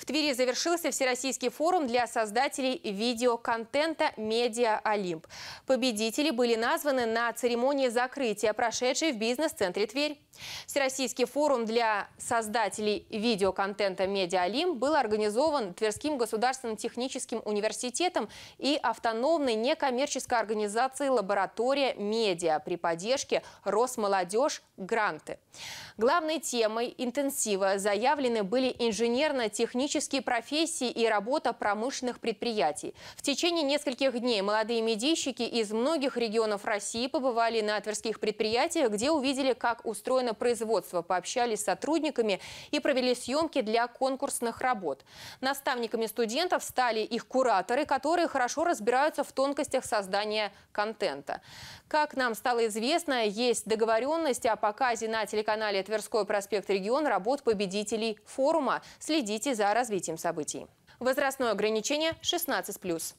В Твери завершился Всероссийский форум для создателей видеоконтента «Медиа Олимп». Победители были названы на церемонии закрытия, прошедшей в бизнес-центре Тверь. Всероссийский форум для создателей видеоконтента «Медиа Олимп» был организован Тверским государственным техническим университетом и автономной некоммерческой организацией «Лаборатория медиа» при поддержке «Росмолодежь Гранты». Главной темой интенсива заявлены были инженерно-технические технические профессии и работа промышленных предприятий. В течение нескольких дней молодые медийщики из многих регионов России побывали на тверских предприятиях, где увидели, как устроено производство, пообщались с сотрудниками и провели съемки для конкурсных работ. Наставниками студентов стали их кураторы, которые хорошо разбираются в тонкостях создания контента. Как нам стало известно, есть договоренность о показе на телеканале «Тверской проспект Регион» работ победителей форума. Следите за развитием событий. Возрастное ограничение 16+.